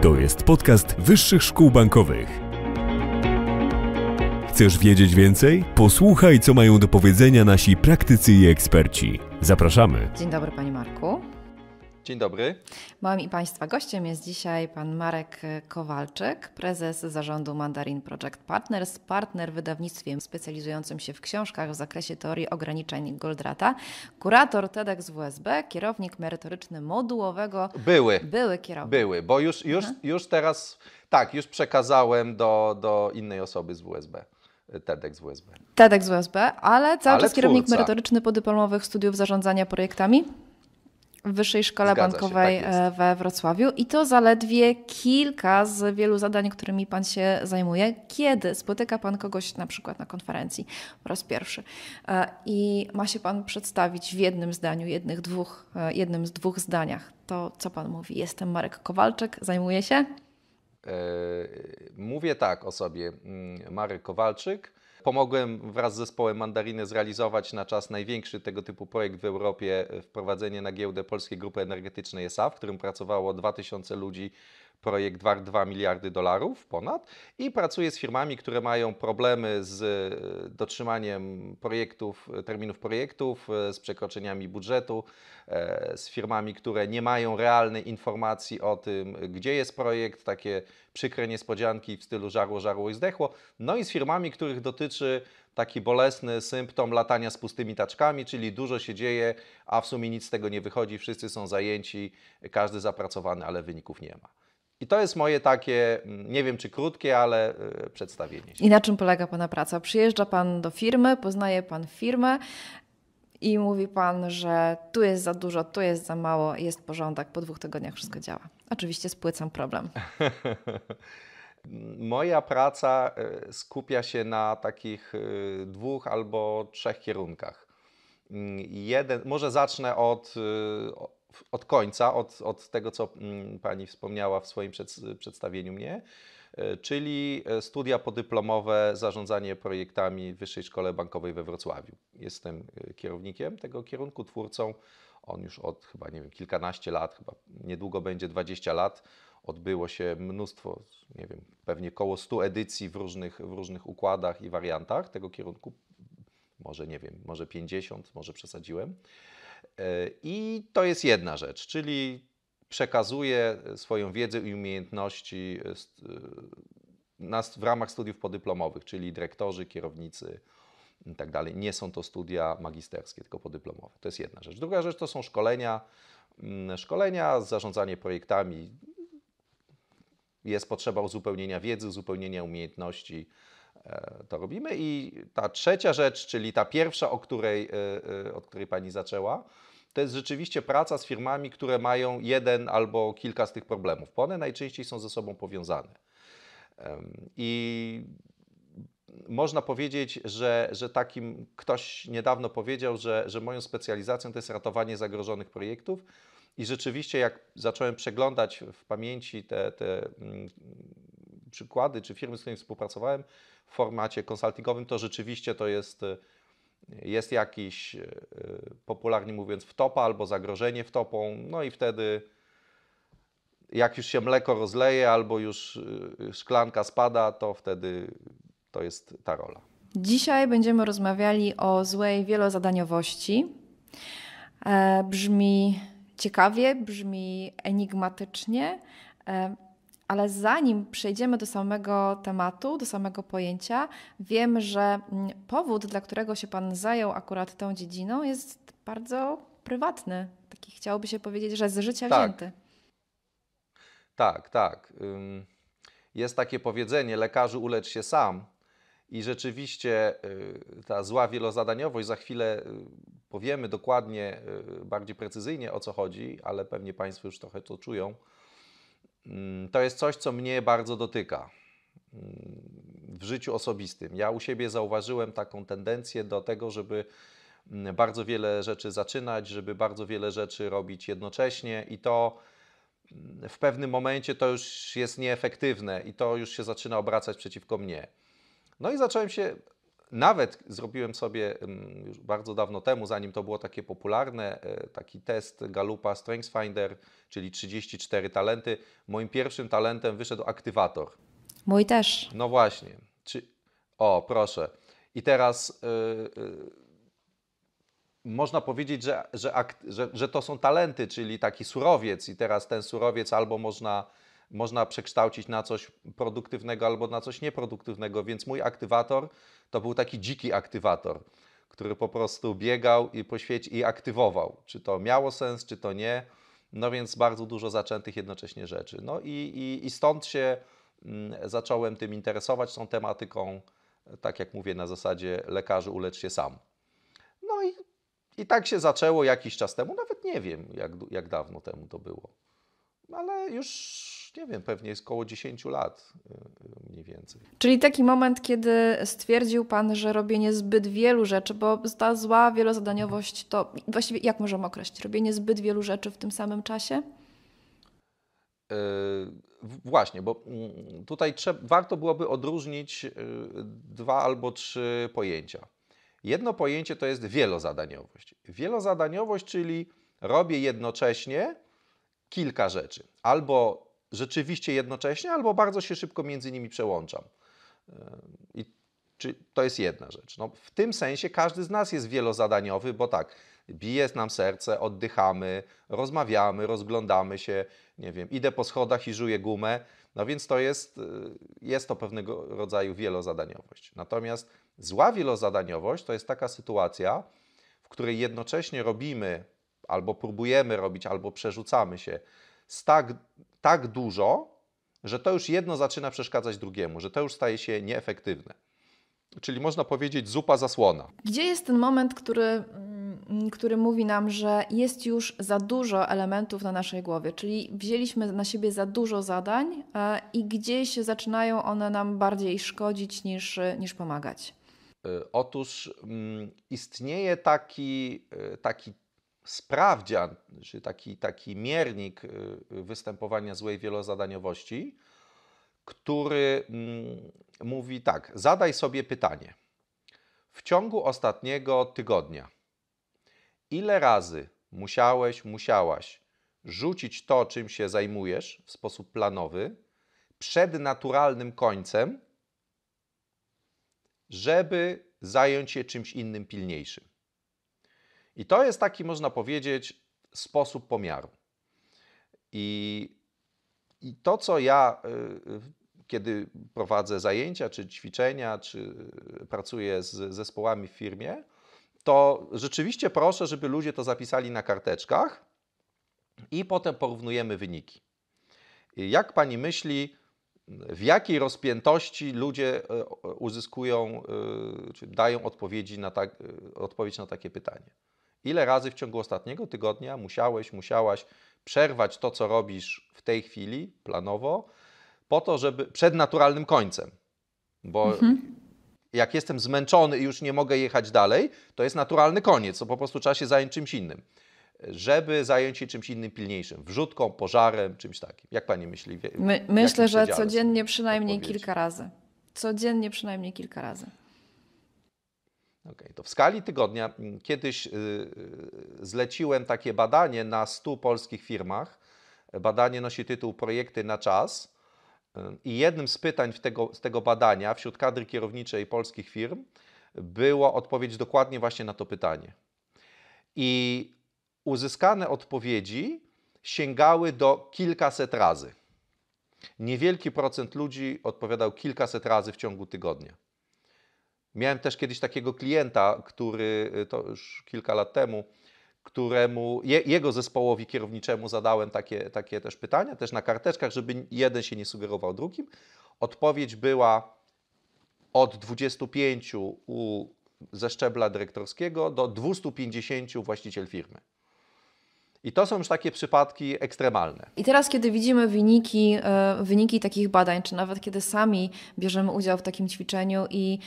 To jest podcast Wyższych Szkół Bankowych. Chcesz wiedzieć więcej? Posłuchaj, co mają do powiedzenia nasi praktycy i eksperci. Zapraszamy. Dzień dobry, Panie Marku. Dzień dobry. Moim i Państwa gościem jest dzisiaj pan Marek Kowalczyk, prezes zarządu Mandarin Project Partners, partner w wydawnictwie specjalizującym się w książkach w zakresie teorii ograniczeń Goldrata, kurator TEDx WSB, kierownik merytoryczny modułowego. Były. Były kierownik. Były, bo już, już, mhm. już teraz, tak, już przekazałem do, do innej osoby z WSB. TEDx WSB. TEDx WSB, ale cały ale czas twórca. kierownik merytoryczny podyplomowych studiów zarządzania projektami? w Wyższej Szkole Zgadza Bankowej się, tak e, we Wrocławiu i to zaledwie kilka z wielu zadań, którymi Pan się zajmuje. Kiedy spotyka Pan kogoś na przykład na konferencji po raz pierwszy e, i ma się Pan przedstawić w jednym zdaniu, jednych dwóch, e, jednym z dwóch zdaniach, to co Pan mówi? Jestem Marek Kowalczyk, zajmuję się? Mówię tak o sobie, mm, Marek Kowalczyk. Pomogłem wraz z zespołem Mandariny zrealizować na czas największy tego typu projekt w Europie, wprowadzenie na giełdę Polskiej Grupy Energetycznej SA, w którym pracowało 2000 ludzi projekt wart 2 miliardy dolarów ponad i pracuje z firmami, które mają problemy z e, dotrzymaniem projektów, e, terminów projektów, e, z przekroczeniami budżetu, z firmami, które nie mają realnej informacji o tym, gdzie jest projekt, takie przykre niespodzianki w stylu żarło, żarło i zdechło, no i z firmami, których dotyczy taki bolesny symptom latania z pustymi taczkami, czyli dużo się dzieje, a w sumie nic z tego nie wychodzi, wszyscy są zajęci, każdy zapracowany, ale wyników nie ma. I to jest moje takie, mm, nie wiem czy krótkie, ale y, przedstawienie. Się. I na czym polega Pana praca? Przyjeżdża Pan do firmy, poznaje Pan firmę i mówi Pan, że tu jest za dużo, tu jest za mało, jest porządek, po dwóch tygodniach wszystko działa. Oczywiście spłycam problem. Moja praca y, skupia się na takich y, dwóch albo trzech kierunkach. Mm, jeden, może zacznę od, od końca, od, od tego, co mm, pani wspomniała w swoim przed, przedstawieniu mnie, e, czyli e, studia podyplomowe zarządzanie projektami w Wyższej Szkole Bankowej we Wrocławiu. Jestem e, kierownikiem tego kierunku, twórcą. On już od chyba, nie wiem, kilkanaście lat, chyba niedługo będzie 20 lat. Odbyło się mnóstwo, nie wiem, pewnie koło 100 edycji w różnych, w różnych układach i wariantach tego kierunku. Może, nie wiem, może 50, może przesadziłem. E, I to jest jedna rzecz, czyli przekazuje swoją wiedzę i umiejętności e, e, w ramach studiów podyplomowych, czyli dyrektorzy, kierownicy i tak dalej. Nie są to studia magisterskie, tylko podyplomowe. To jest jedna rzecz. Druga rzecz to są szkolenia, mm, szkolenia, zarządzanie projektami. Jest potrzeba uzupełnienia wiedzy, uzupełnienia umiejętności to robimy. I ta trzecia rzecz, czyli ta pierwsza, o której, e, e, od której Pani zaczęła, to jest rzeczywiście praca z firmami, które mają jeden albo kilka z tych problemów, bo one najczęściej są ze sobą powiązane. I można powiedzieć, że, że takim ktoś niedawno powiedział, że, że moją specjalizacją to jest ratowanie zagrożonych projektów. I rzeczywiście, jak zacząłem przeglądać w pamięci te, te mm, przykłady czy firmy, z którymi współpracowałem, w formacie konsultingowym, to rzeczywiście to jest, e, jest jakiś, e, popularnie mówiąc, wtopa albo zagrożenie wtopą, no i wtedy jak już się mleko rozleje albo już e, szklanka spada, to wtedy to jest ta rola. Dzisiaj będziemy rozmawiali o złej wielozadaniowości. brzmi ciekawie, brzmi enigmatycznie. Ale zanim przejdziemy do samego tematu, do samego pojęcia, wiem, że mm, powód, dla którego się Pan zajął akurat tą dziedziną, jest bardzo prywatny. Taki chciałoby się powiedzieć, że z życia tak. wzięty. Tak, tak. Jest takie powiedzenie: lekarzu ulecz się sam. I rzeczywiście y, ta zła wielozadaniowość, za chwilę y, powiemy dokładnie, y, bardziej precyzyjnie o co chodzi, ale pewnie Państwo już trochę to czują Mm, to jest coś, co mnie bardzo dotyka mm, w życiu osobistym. Ja u siebie zauważyłem taką tendencję do tego, żeby mm, bardzo wiele rzeczy zaczynać, żeby bardzo wiele rzeczy robić jednocześnie i to w pewnym momencie to już jest nieefektywne i to już się zaczyna obracać przeciwko mnie. No i zacząłem się nawet zrobiłem sobie już bardzo dawno temu, zanim to było takie popularne, e, taki test Galupa Strengths Finder, czyli 34 talenty. Moim pierwszym talentem wyszedł aktywator. Mój też. No właśnie. Czy... O, proszę. I teraz yy, yy, można powiedzieć, że, że, że, że to są talenty, czyli taki surowiec, i teraz ten surowiec albo można można przekształcić na coś produktywnego albo na coś nieproduktywnego, więc mój aktywator to był taki dziki aktywator, który po prostu biegał i poświecił i aktywował. Czy to miało sens, czy to nie. No więc bardzo dużo zaczętych jednocześnie rzeczy. No i, i, i stąd się mm, zacząłem tym interesować, tą tematyką, tak jak mówię, na zasadzie lekarzu ulecz się sam. No i, i tak się zaczęło jakiś czas temu, nawet nie wiem jak, jak dawno temu to było, ale już nie wiem, pewnie jest około 10 lat y, y, mniej więcej. Czyli taki moment, kiedy stwierdził Pan, że robienie zbyt wielu rzeczy, bo ta zła wielozadaniowość to właściwie jak możemy określić? Robienie zbyt wielu rzeczy w tym samym czasie? E, właśnie, bo mm, tutaj trzeba, warto byłoby odróżnić y, dwa albo trzy pojęcia. Jedno pojęcie to jest wielozadaniowość. Wielozadaniowość, czyli robię jednocześnie kilka rzeczy. Albo rzeczywiście jednocześnie, albo bardzo się szybko między nimi przełączam. Yy, I czy, to jest jedna rzecz. No, w tym sensie każdy z nas jest wielozadaniowy, bo tak, bije nam serce, oddychamy, rozmawiamy, rozglądamy się, nie wiem, idę po schodach i żuję gumę, no więc to jest, yy, jest to pewnego rodzaju wielozadaniowość. Natomiast zła wielozadaniowość to jest taka sytuacja, w której jednocześnie robimy albo próbujemy robić, albo przerzucamy się z tak tak dużo, że to już jedno zaczyna przeszkadzać drugiemu, że to już staje się nieefektywne. Czyli można powiedzieć zupa zasłona. Gdzie jest ten moment, który, mm, który mówi nam, że jest już za dużo elementów na naszej głowie? Czyli wzięliśmy na siebie za dużo zadań e, i gdzieś zaczynają one nam bardziej szkodzić niż, niż pomagać? E, otóż mm, istnieje taki, e, taki sprawdzian, czy taki, taki miernik y, występowania złej wielozadaniowości, który mm, mówi tak: zadaj sobie pytanie. W ciągu ostatniego tygodnia, ile razy musiałeś, musiałaś rzucić to, czym się zajmujesz w sposób planowy, przed naturalnym końcem, żeby zająć się czymś innym pilniejszym? I to jest taki, można powiedzieć, sposób pomiaru. I, i to, co ja, y, y, kiedy prowadzę zajęcia, czy ćwiczenia, czy y, pracuję z zespołami w firmie, to rzeczywiście proszę, żeby ludzie to zapisali na karteczkach i potem porównujemy wyniki. Jak pani myśli, w jakiej rozpiętości ludzie uzyskują, czy dają odpowiedzi na tak, odpowiedź na takie pytanie? Ile razy w ciągu ostatniego tygodnia musiałeś, musiałaś przerwać to, co robisz w tej chwili planowo, po to, żeby przed naturalnym końcem. Bo mhm. jak jestem zmęczony i już nie mogę jechać dalej, to jest naturalny koniec, to po prostu trzeba się zająć czymś innym. Żeby zająć się czymś innym pilniejszym, wrzutką, pożarem, czymś takim. Jak pani myśli? My, myślę, że codziennie przynajmniej kilka razy. Codziennie przynajmniej kilka razy. Okay, to w skali tygodnia mm, kiedyś y, y, zleciłem takie badanie na 100 polskich firmach. Badanie nosi tytuł Projekty na czas. Y, I jednym z pytań tego, z tego badania wśród kadry kierowniczej polskich firm była odpowiedź dokładnie właśnie na to pytanie. I uzyskane odpowiedzi sięgały do kilkaset razy. Niewielki procent ludzi odpowiadał kilkaset razy w ciągu tygodnia. Miałem też kiedyś takiego klienta, który y, to już kilka lat temu, któremu, je, jego zespołowi kierowniczemu zadałem takie, takie też pytania, też na karteczkach, żeby jeden się nie sugerował drugim. Odpowiedź była od 25 u, ze szczebla dyrektorskiego do 250 właściciel firmy. I to są już takie przypadki ekstremalne. I teraz, kiedy widzimy wyniki, e, wyniki takich badań, czy nawet kiedy sami bierzemy udział w takim ćwiczeniu i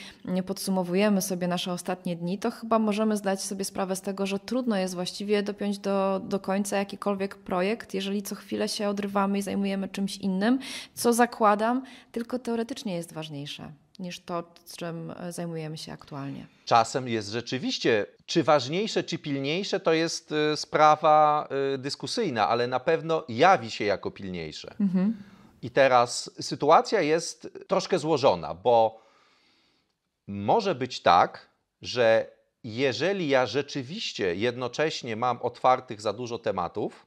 podsumowujemy sobie nasze ostatnie dni, to chyba możemy zdać sobie sprawę z tego, że trudno jest właściwie dopiąć do, do końca jakikolwiek projekt, jeżeli co chwilę się odrywamy i zajmujemy czymś innym, co zakładam, tylko teoretycznie jest ważniejsze niż to, czym e, zajmujemy się aktualnie. Czasem jest rzeczywiście, czy ważniejsze, czy pilniejsze, to jest e, sprawa e, dyskusyjna, ale na pewno jawi się jako pilniejsze. Mhm. I teraz sytuacja jest troszkę złożona, bo może być tak, że jeżeli ja rzeczywiście jednocześnie mam otwartych za dużo tematów,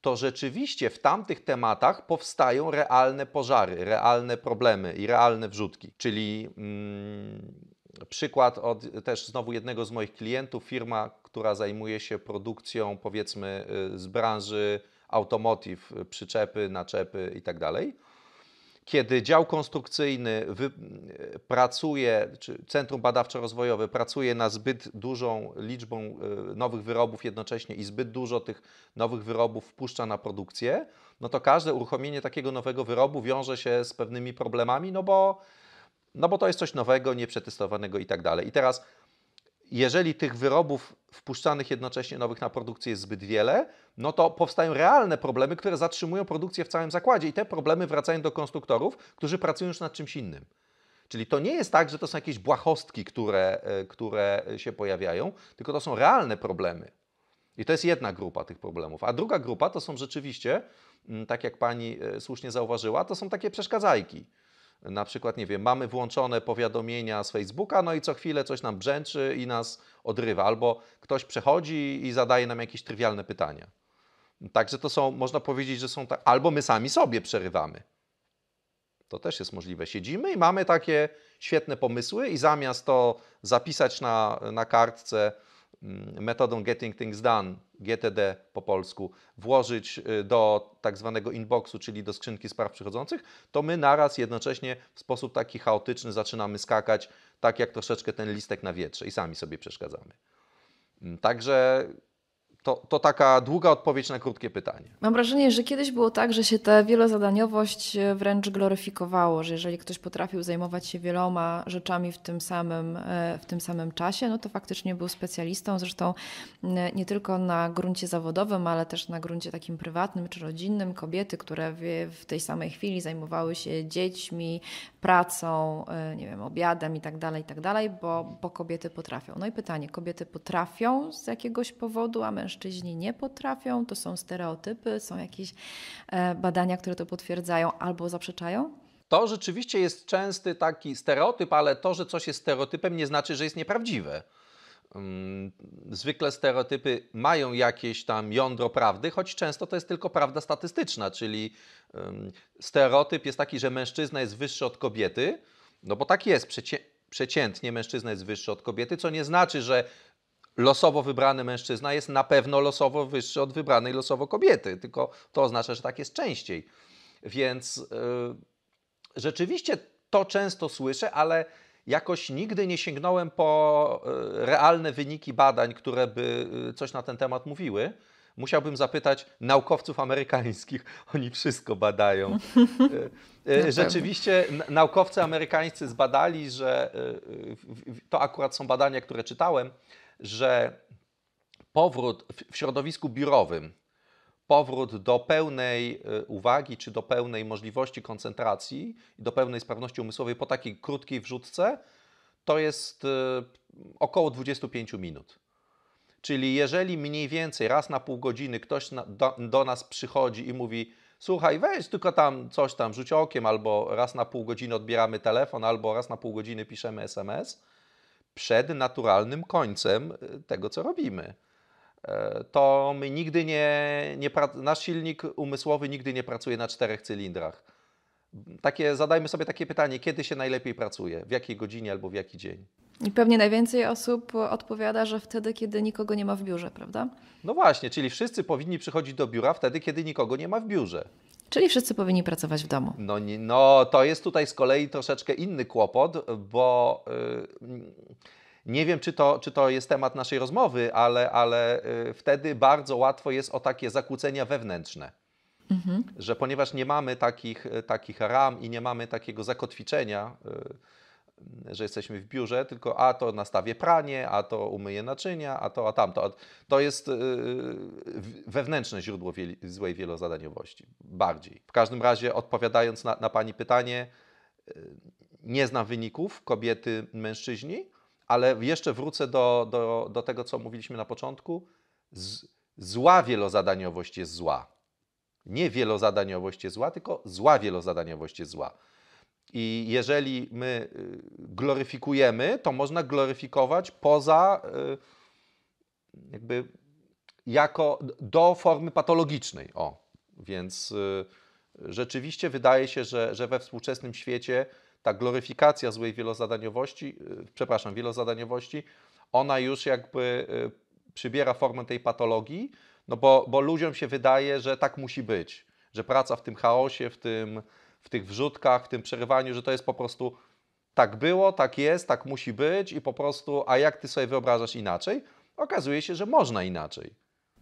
to rzeczywiście w tamtych tematach powstają realne pożary, realne problemy i realne wrzutki. Czyli mm, przykład od też znowu jednego z moich klientów, firma, która zajmuje się produkcją powiedzmy y, z branży automotive, przyczepy, naczepy itd. Tak kiedy dział konstrukcyjny wy, pracuje, czy Centrum Badawczo-Rozwojowe pracuje na zbyt dużą liczbą y, nowych wyrobów jednocześnie i zbyt dużo tych nowych wyrobów wpuszcza na produkcję, no to każde uruchomienie takiego nowego wyrobu wiąże się z pewnymi problemami, no bo, no bo to jest coś nowego, nieprzetestowanego i tak dalej. I teraz jeżeli tych wyrobów wpuszczanych jednocześnie nowych na produkcję jest zbyt wiele, no to powstają realne problemy, które zatrzymują produkcję w całym zakładzie i te problemy wracają do konstruktorów, którzy pracują już nad czymś innym. Czyli to nie jest tak, że to są jakieś błahostki, które, e, które się pojawiają, tylko to są realne problemy. I to jest jedna grupa tych problemów. A druga grupa to są rzeczywiście, mm, tak jak pani e, słusznie zauważyła, to są takie przeszkadzajki na przykład, nie wiem, mamy włączone powiadomienia z Facebooka, no i co chwilę coś nam brzęczy i nas odrywa, albo ktoś przechodzi i zadaje nam jakieś trywialne pytania. Także to są, można powiedzieć, że są tak, albo my sami sobie przerywamy. To też jest możliwe. Siedzimy i mamy takie świetne pomysły, i zamiast to zapisać na, na kartce mm, metodą Getting Things Done, GTD po polsku włożyć y, do tak zwanego inboxu, czyli do skrzynki spraw przychodzących, to my naraz jednocześnie w sposób taki chaotyczny zaczynamy skakać, tak jak troszeczkę ten listek na wietrze i sami sobie przeszkadzamy. Mm, także to, to taka długa odpowiedź na krótkie pytanie. Mam wrażenie, że kiedyś było tak, że się ta wielozadaniowość wręcz gloryfikowało, że jeżeli ktoś potrafił zajmować się wieloma rzeczami w tym samym, e, w tym samym czasie, no to faktycznie był specjalistą. Zresztą e, nie tylko na gruncie zawodowym, ale też na gruncie takim prywatnym czy rodzinnym. Kobiety, które w tej samej chwili zajmowały się dziećmi, pracą, e, nie wiem, obiadem i tak dalej, i tak dalej, bo, bo kobiety potrafią. No i pytanie, kobiety potrafią z jakiegoś powodu, a mężczyźni mężczyźni nie potrafią, to są stereotypy, są jakieś e, badania, które to potwierdzają albo zaprzeczają? To rzeczywiście jest częsty taki stereotyp, ale to, że coś jest stereotypem, nie znaczy, że jest nieprawdziwe. Mm, zwykle stereotypy mają jakieś tam jądro prawdy, choć często to jest tylko prawda statystyczna, czyli mm, stereotyp jest taki, że mężczyzna jest wyższy od kobiety, no bo tak jest, przeciętnie mężczyzna jest wyższy od kobiety, co nie znaczy, że losowo wybrany mężczyzna jest na pewno losowo wyższy od wybranej losowo kobiety, tylko to oznacza, że tak jest częściej. Więc y, rzeczywiście to często słyszę, ale jakoś nigdy nie sięgnąłem po y, realne wyniki badań, które by y, coś na ten temat mówiły. Musiałbym zapytać naukowców amerykańskich, oni wszystko badają. Rzeczywiście naukowcy amerykańscy zbadali, że to akurat są badania, które czytałem, że powrót w środowisku biurowym, powrót do pełnej y, uwagi czy do pełnej możliwości koncentracji i do pełnej sprawności umysłowej po takiej krótkiej wrzutce to jest y, około 25 minut. Czyli jeżeli mniej więcej raz na pół godziny ktoś do, do nas przychodzi i mówi: Słuchaj, weź tylko tam coś tam, rzuć okiem, albo raz na pół godziny odbieramy telefon, albo raz na pół godziny piszemy SMS, przed naturalnym końcem y, tego, co robimy. E, to my nigdy nie, nie nasz silnik umysłowy nigdy nie pracuje na czterech cylindrach takie, zadajmy sobie takie pytanie, kiedy się najlepiej pracuje, w jakiej godzinie albo w jaki dzień. I pewnie najwięcej osób odpowiada, że wtedy, kiedy nikogo nie ma w biurze, prawda? No właśnie, czyli wszyscy powinni przychodzić do biura wtedy, kiedy nikogo nie ma w biurze. Czyli wszyscy powinni pracować w domu. No, nie, no to jest tutaj z kolei troszeczkę inny kłopot, bo yy, nie wiem, czy to, czy to jest temat naszej rozmowy, ale, ale yy, wtedy bardzo łatwo jest o takie zakłócenia wewnętrzne Mhm. Że ponieważ nie mamy takich, e, takich ram i nie mamy takiego zakotwiczenia, e, że jesteśmy w biurze, tylko a to nastawię pranie, a to umyję naczynia, a to, a tamto. To jest e, wewnętrzne źródło złej wielozadaniowości. Bardziej. W każdym razie, odpowiadając na, na Pani pytanie, nie znam wyników kobiety, mężczyźni, ale jeszcze wrócę do, do, do tego, co mówiliśmy na początku. Z, zła wielozadaniowość jest zła nie wielozadaniowość jest zła, tylko zła wielozadaniowość jest zła. I jeżeli my y, gloryfikujemy, to można gloryfikować poza y, jakby jako do formy patologicznej. O, więc y, rzeczywiście wydaje się, że, że we współczesnym świecie ta gloryfikacja złej wielozadaniowości, przepraszam, wielozadaniowości, ona już jakby przybiera formę tej patologii, no bo, bo ludziom się wydaje, że tak musi być, że praca w tym chaosie, w, tym, w tych wrzutkach, w tym przerywaniu, że to jest po prostu tak było, tak jest, tak musi być i po prostu, a jak ty sobie wyobrażasz inaczej? Okazuje się, że można inaczej.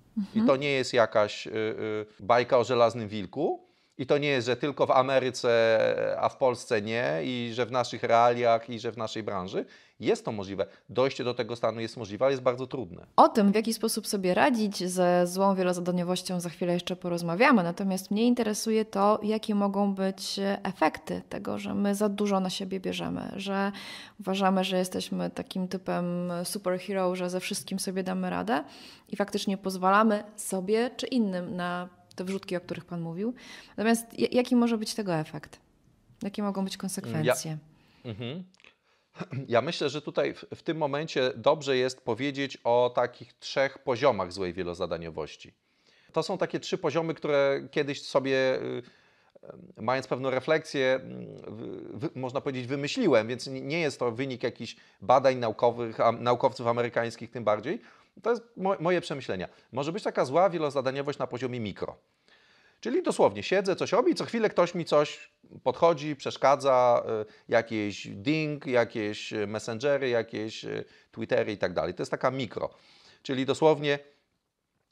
Mhm. I to mhm. nie jest jakaś y, y, bajka o żelaznym wilku, i to nie jest, że tylko w Ameryce, a w Polsce nie, i że w naszych realiach, i że w naszej branży, jest to możliwe. Dojście do tego stanu jest możliwe, ale jest bardzo trudne. O tym, w jaki sposób sobie radzić ze złą wielozadaniowością, za chwilę jeszcze porozmawiamy. Natomiast mnie interesuje to, jakie mogą być efekty tego, że my za dużo na siebie bierzemy, że uważamy, że jesteśmy takim typem superhero, że ze wszystkim sobie damy radę i faktycznie pozwalamy sobie czy innym na te wrzutki, o których Pan mówił. Natomiast jaki może być tego efekt? Jakie mogą być konsekwencje? Ja, mhm. Ja myślę, że tutaj w, w tym momencie dobrze jest powiedzieć o takich trzech poziomach złej wielozadaniowości. To są takie trzy poziomy, które kiedyś sobie y, y, mając pewną refleksję, mm, można powiedzieć, wymyśliłem, więc nie jest to wynik jakichś badań naukowych, a, naukowców amerykańskich tym bardziej. To jest moje przemyślenia. Może być taka zła wielozadaniowość na poziomie mikro. Czyli dosłownie siedzę, coś robię i co chwilę ktoś mi coś podchodzi, przeszkadza, y, jakieś ding, jakieś y, messengery, jakieś y, twittery i tak dalej. To jest taka mikro. Czyli dosłownie,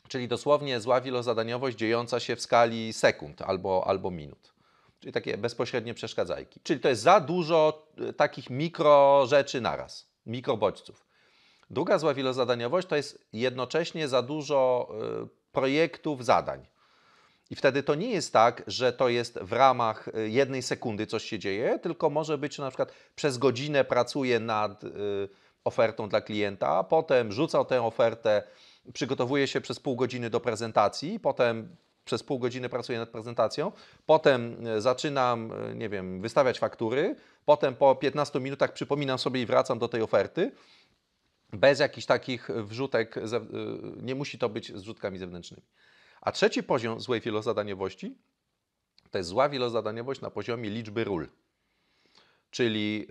czyli dosłownie zła wielozadaniowość dziejąca się w skali sekund albo, albo minut. Czyli takie bezpośrednie przeszkadzajki. Czyli to jest za dużo takich mikro rzeczy naraz, bodźców. Druga zła wielozadaniowość to jest jednocześnie za dużo projektów zadań i wtedy to nie jest tak, że to jest w ramach y, jednej sekundy coś się dzieje, tylko może być na przykład przez godzinę pracuje nad y, ofertą dla klienta, potem rzucał tę ofertę, przygotowuje się przez pół godziny do prezentacji, potem przez pół godziny pracuję nad prezentacją, potem y, zaczynam, nie wiem, wystawiać faktury, potem po 15 minutach przypominam sobie i wracam do tej oferty. Bez jakichś takich wrzutek, nie musi to być z wrzutkami zewnętrznymi. A trzeci poziom złej wielozadaniowości to jest zła wielozadaniowość na poziomie liczby ról. Czyli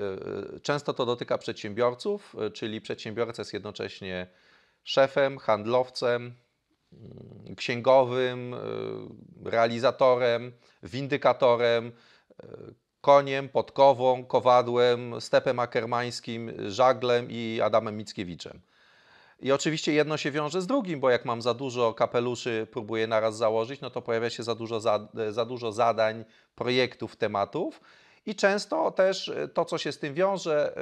e, często to dotyka przedsiębiorców, e, czyli przedsiębiorca jest jednocześnie szefem, handlowcem, mm, księgowym, e, realizatorem, windykatorem, koniem, podkową, kowadłem, stepem akermańskim, żaglem i Adamem Mickiewiczem. I oczywiście jedno się wiąże z drugim, bo jak mam za dużo kapeluszy, próbuję naraz założyć, no to pojawia się za dużo, za, za dużo zadań, projektów, tematów. I często też e, to, co się z tym wiąże,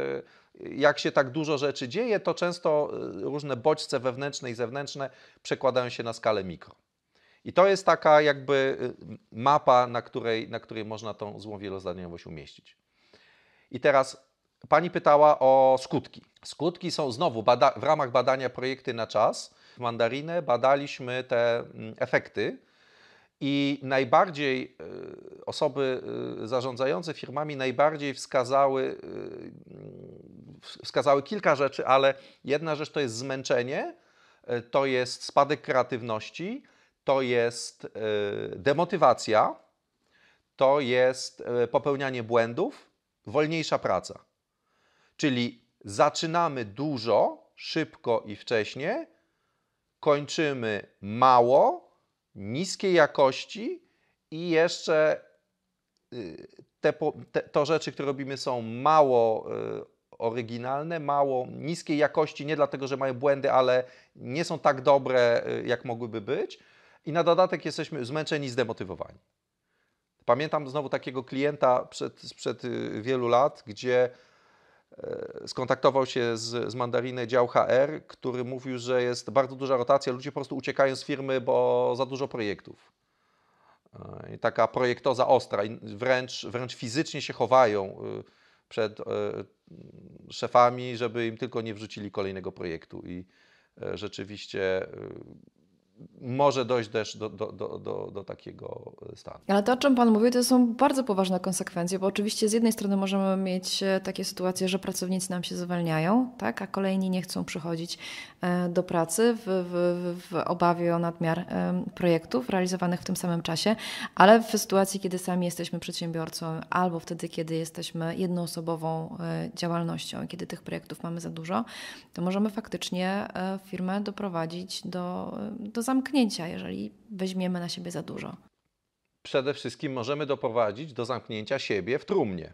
e, jak się tak dużo rzeczy dzieje, to często e, różne bodźce wewnętrzne i zewnętrzne przekładają się na skalę mikro. I to jest taka jakby mapa, na której, na której można tą złą wielozadaniowość umieścić. I teraz Pani pytała o skutki. Skutki są znowu bada- w ramach badania projekty na czas. W mandarinę badaliśmy te mm, efekty i najbardziej y, osoby y, zarządzające firmami najbardziej wskazały, y, wskazały kilka rzeczy, ale jedna rzecz to jest zmęczenie, to jest spadek kreatywności, to jest demotywacja, to jest popełnianie błędów, wolniejsza praca. Czyli zaczynamy dużo, szybko i wcześnie, kończymy mało, niskiej jakości i jeszcze y, te, te, to rzeczy, które robimy są mało y, oryginalne, mało niskiej jakości, nie dlatego, że mają błędy, ale nie są tak dobre, y, jak mogłyby być. I na dodatek jesteśmy zmęczeni, zdemotywowani. Pamiętam znowu takiego klienta przed, sprzed wielu lat, gdzie E, skontaktował się z, z Mandariny dział HR, który mówił, że jest bardzo duża rotacja, ludzie po prostu uciekają z firmy, bo za dużo projektów. E, I taka projektoza ostra, i wręcz, wręcz fizycznie się chowają e, przed szefami, żeby im tylko nie wrzucili kolejnego projektu. I rzeczywiście może dojść też do, do, do, do, do takiego stanu. Ale to, o czym Pan mówił, to są bardzo poważne konsekwencje, bo oczywiście z jednej strony możemy mieć e, takie sytuacje, że pracownicy nam się zwalniają, tak, a kolejni nie chcą przychodzić e, do pracy w, w, w obawie o nadmiar e, projektów realizowanych w tym samym czasie, ale w sytuacji, kiedy sami jesteśmy przedsiębiorcą albo wtedy, kiedy jesteśmy jednoosobową działalnością, kiedy tych projektów mamy za dużo, to możemy faktycznie firmę doprowadzić do, do zamknięcia, jeżeli weźmiemy na siebie za dużo. Przede wszystkim możemy doprowadzić do zamknięcia siebie w trumnie.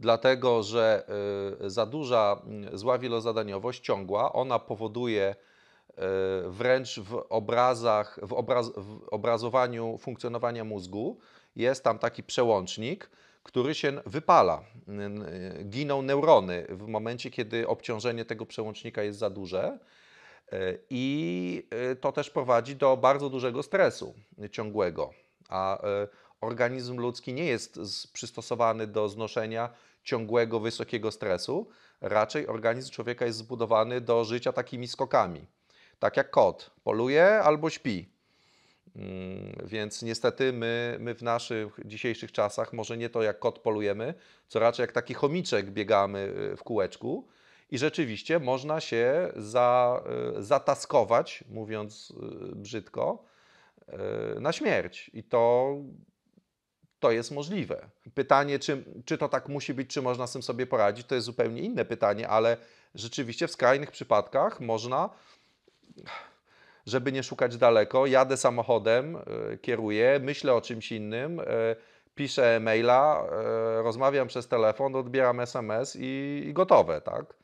Dlatego, że y, za duża y, zła wielozadaniowość ciągła, ona powoduje y, wręcz w obrazach, w, obraz, w obrazowaniu funkcjonowania mózgu jest tam taki przełącznik, który się wypala. Giną neurony w momencie, kiedy obciążenie tego przełącznika jest za duże i y, to też prowadzi do bardzo dużego stresu ciągłego, a y, organizm ludzki nie jest przystosowany do znoszenia ciągłego, wysokiego stresu. Raczej organizm człowieka jest zbudowany do życia takimi skokami. Tak jak kot poluje albo śpi. Mm, więc niestety my, my w naszych dzisiejszych czasach może nie to jak kot polujemy, co raczej jak taki chomiczek biegamy y, w kółeczku, i rzeczywiście można się za, e, zataskować, mówiąc e, brzydko, e, na śmierć. I to, to jest możliwe. Pytanie, czy, czy to tak musi być, czy można z tym sobie poradzić, to jest zupełnie inne pytanie, ale rzeczywiście w skrajnych przypadkach można, żeby nie szukać daleko, jadę samochodem, kieruję, myślę o czymś innym, piszę e maila, rozmawiam przez telefon, odbieram SMS i, i gotowe, tak?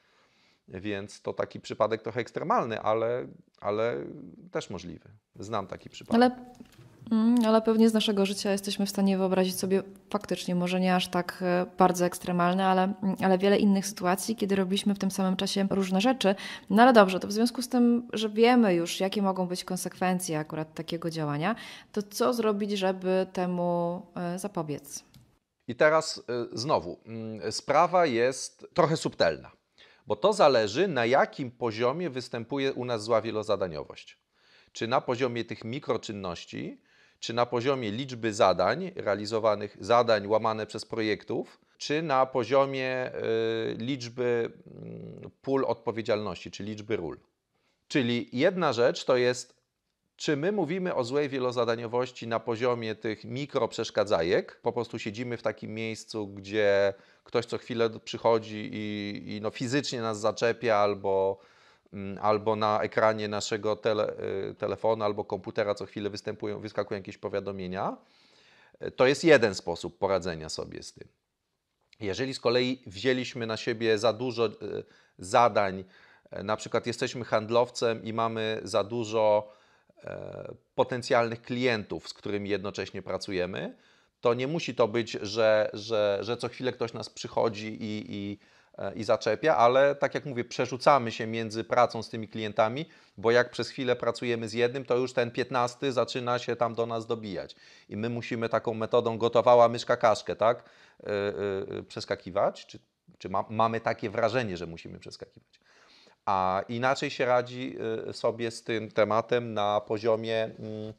Więc to taki przypadek trochę ekstremalny, ale, ale też możliwy. Znam taki przypadek. Ale, mm, ale pewnie z naszego życia jesteśmy w stanie wyobrazić sobie faktycznie, może nie aż tak e, bardzo ekstremalne, ale, mm, ale wiele innych sytuacji, kiedy robiliśmy w tym samym czasie różne rzeczy. No ale dobrze, to w związku z tym, że wiemy już, jakie mogą być konsekwencje akurat takiego działania, to co zrobić, żeby temu e, zapobiec? I teraz e, znowu, mm, sprawa jest trochę subtelna bo to zależy, na jakim poziomie występuje u nas zła wielozadaniowość. Czy na poziomie tych mikroczynności, czy na poziomie liczby zadań realizowanych, zadań łamane przez projektów, czy na poziomie y, liczby y, pól odpowiedzialności, czy liczby ról. Czyli jedna rzecz to jest czy my mówimy o złej wielozadaniowości na poziomie tych mikroprzeszkadzajek? Po prostu siedzimy w takim miejscu, gdzie ktoś co chwilę przychodzi i, i no fizycznie nas zaczepia albo mm, albo na ekranie naszego tele, y, telefonu albo komputera co chwilę występują, wyskakują jakieś powiadomienia. Y, to jest jeden sposób poradzenia sobie z tym. Jeżeli z kolei wzięliśmy na siebie za dużo y, zadań, na przykład jesteśmy handlowcem i mamy za dużo E, potencjalnych klientów, z którymi jednocześnie pracujemy, to nie musi to być, że, że, że co chwilę ktoś nas przychodzi i, i, e, i zaczepia, ale tak jak mówię, przerzucamy się między pracą z tymi klientami, bo jak przez chwilę pracujemy z jednym, to już ten piętnasty zaczyna się tam do nas dobijać. I my musimy taką metodą gotowała myszka kaszkę, tak? Yy, yy, przeskakiwać, czy, czy ma, mamy takie wrażenie, że musimy przeskakiwać a inaczej się radzi y, sobie z tym tematem na poziomie, mm,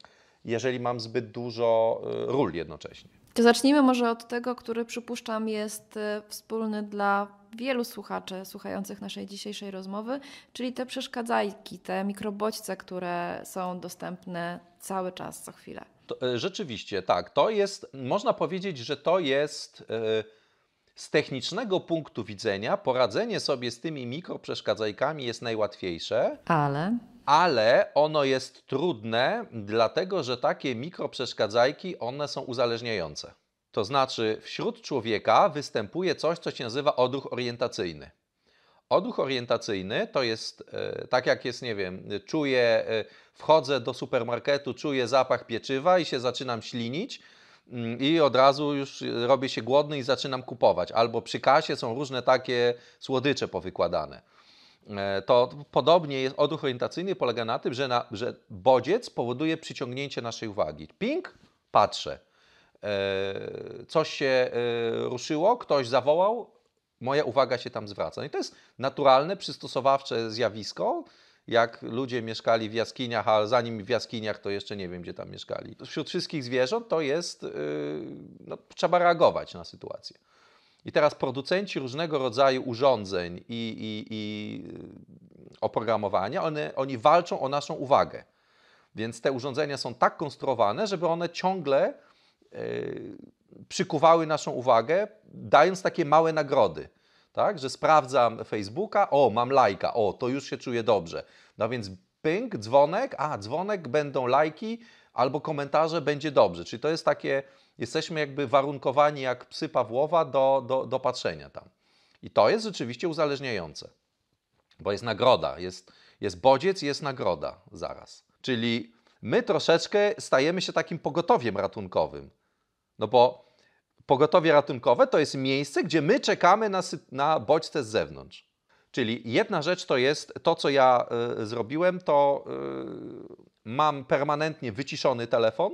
jeżeli mam zbyt dużo y, ról jednocześnie. To zacznijmy może od tego, który przypuszczam jest y, wspólny dla wielu słuchaczy słuchających naszej dzisiejszej rozmowy, czyli te przeszkadzajki, te mikrobodźce, które są dostępne cały czas, co chwilę. To, rzeczywiście, tak. To jest, można powiedzieć, że to jest. Yy, z technicznego punktu widzenia poradzenie sobie z tymi mikroprzeszkadzajkami jest najłatwiejsze. Ale? ale ono jest trudne, dlatego że takie mikroprzeszkadzajki, one są uzależniające. To znaczy, wśród człowieka występuje coś, co się nazywa odruch orientacyjny. Odruch orientacyjny to jest e, tak jak jest, nie wiem, czuję, e, wchodzę do supermarketu, czuję zapach pieczywa i się zaczynam ślinić Mm, i od razu już y, robię się głodny i zaczynam kupować. Albo przy kasie są różne takie słodycze powykładane. E, to podobnie jest odruch orientacyjny polega na tym, że, na, że bodziec powoduje przyciągnięcie naszej uwagi. Ping, patrzę. E, coś się e, ruszyło, ktoś zawołał, moja uwaga się tam zwraca. No I to jest naturalne, przystosowawcze zjawisko, jak ludzie mieszkali w jaskiniach, a zanim w jaskiniach, to jeszcze nie wiem, gdzie tam mieszkali. Wśród wszystkich zwierząt to jest, y, no, trzeba reagować na sytuację. I teraz producenci różnego rodzaju urządzeń i, i, i y, oprogramowania, one, oni walczą o naszą uwagę. Więc te urządzenia są tak konstruowane, żeby one ciągle yy, przykuwały naszą uwagę, dając takie małe nagrody tak? Że sprawdzam Facebooka, o, mam lajka, o, to już się czuję dobrze. No więc ping, dzwonek, a, dzwonek, będą lajki albo komentarze, będzie dobrze. Czyli to jest takie, jesteśmy jakby warunkowani jak psy Pawłowa do, do, do patrzenia tam. I to jest rzeczywiście uzależniające, bo jest nagroda, jest, jest bodziec, jest nagroda zaraz. Czyli my troszeczkę stajemy się takim pogotowiem ratunkowym. No bo Pogotowie ratunkowe to jest miejsce, gdzie my czekamy na, na bodźce z zewnątrz. Czyli jedna rzecz to jest to, co ja y, zrobiłem, to y, mam permanentnie wyciszony telefon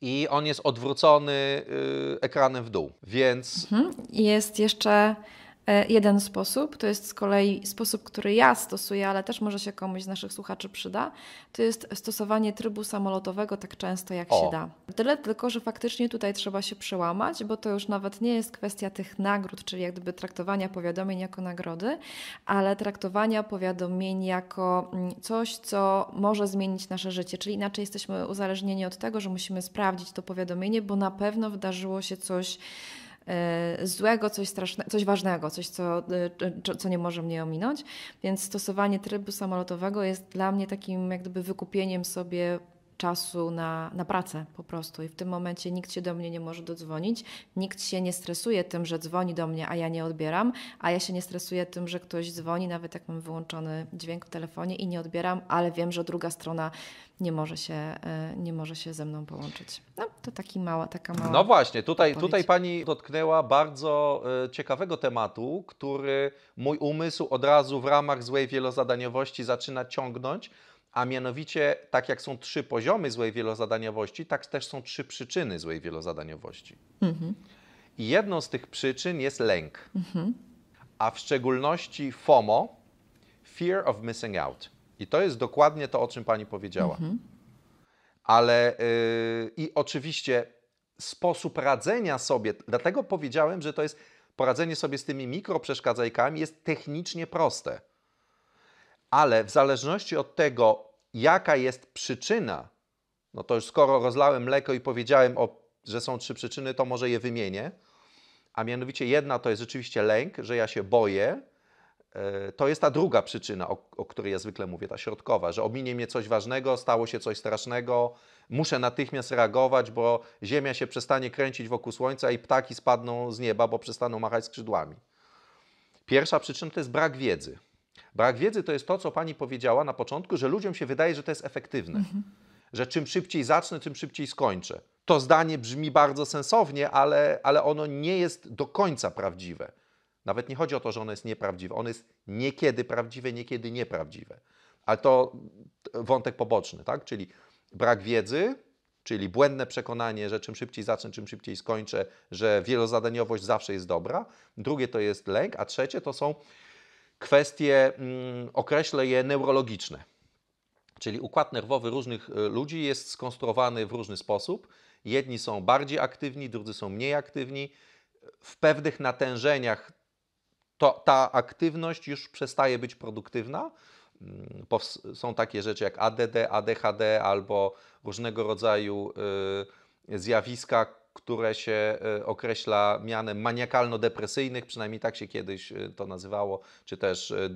i on jest odwrócony y, ekranem w dół, więc... Mhm. Jest jeszcze E, jeden sposób, to jest z kolei sposób, który ja stosuję, ale też może się komuś z naszych słuchaczy przyda, to jest stosowanie trybu samolotowego tak często jak o. się da. Tyle tylko, że faktycznie tutaj trzeba się przełamać, bo to już nawet nie jest kwestia tych nagród, czyli jak gdyby traktowania powiadomień jako nagrody, ale traktowania powiadomień jako mm, coś, co może zmienić nasze życie, czyli inaczej jesteśmy uzależnieni od tego, że musimy sprawdzić to powiadomienie, bo na pewno wydarzyło się coś E, złego, coś strasznego, coś ważnego, coś, co, e, co nie może mnie ominąć. Więc stosowanie trybu samolotowego jest dla mnie takim jak gdyby wykupieniem sobie czasu na, na pracę po prostu. I w tym momencie nikt się do mnie nie może dodzwonić, nikt się nie stresuje tym, że dzwoni do mnie, a ja nie odbieram, a ja się nie stresuję tym, że ktoś dzwoni, nawet jak mam wyłączony dźwięk w telefonie i nie odbieram, ale wiem, że druga strona nie może się, e, nie może się ze mną połączyć. No to taki mała, taka mała. No właśnie, tutaj, tutaj pani dotknęła bardzo e, ciekawego tematu, który mój umysł od razu w ramach złej wielozadaniowości zaczyna ciągnąć a mianowicie tak jak są trzy poziomy złej wielozadaniowości, tak też są trzy przyczyny złej wielozadaniowości. Mhm. I jedną z tych przyczyn jest lęk, mhm. a w szczególności FOMO, Fear of Missing Out. I to jest dokładnie to, o czym pani powiedziała. Mhm. Ale yy, i oczywiście sposób radzenia sobie, dlatego powiedziałem, że to jest poradzenie sobie z tymi mikroprzeszkadzajkami jest technicznie proste ale w zależności od tego, jaka jest przyczyna, no to już skoro rozlałem mleko i powiedziałem, o, że są trzy przyczyny, to może je wymienię. A mianowicie jedna to jest rzeczywiście lęk, że ja się boję. E, to jest ta druga przyczyna, o, o której ja zwykle mówię, ta środkowa, że ominie mnie coś ważnego, stało się coś strasznego, muszę natychmiast reagować, bo Ziemia się przestanie kręcić wokół Słońca i ptaki spadną z nieba, bo przestaną machać skrzydłami. Pierwsza przyczyna to jest brak wiedzy. Brak wiedzy to jest to, co pani powiedziała na początku, że ludziom się wydaje, że to jest efektywne. Mhm. Że czym szybciej zacznę, tym szybciej skończę. To zdanie brzmi bardzo sensownie, ale, ale ono nie jest do końca prawdziwe. Nawet nie chodzi o to, że ono jest nieprawdziwe. Ono jest niekiedy prawdziwe, niekiedy nieprawdziwe. Ale to wątek poboczny, tak? Czyli brak wiedzy, czyli błędne przekonanie, że czym szybciej zacznę, czym szybciej skończę, że wielozadaniowość zawsze jest dobra. Drugie to jest lęk, a trzecie to są kwestie, mm, określę je neurologiczne. Czyli układ nerwowy różnych y, ludzi jest skonstruowany w różny sposób. Jedni są bardziej aktywni, drudzy są mniej aktywni. W pewnych natężeniach to, ta aktywność już przestaje być produktywna. Mm, są takie rzeczy jak ADD, ADHD albo różnego rodzaju y, zjawiska, które się e, określa mianem maniakalno-depresyjnych, przynajmniej tak się kiedyś e, to nazywało, czy też e,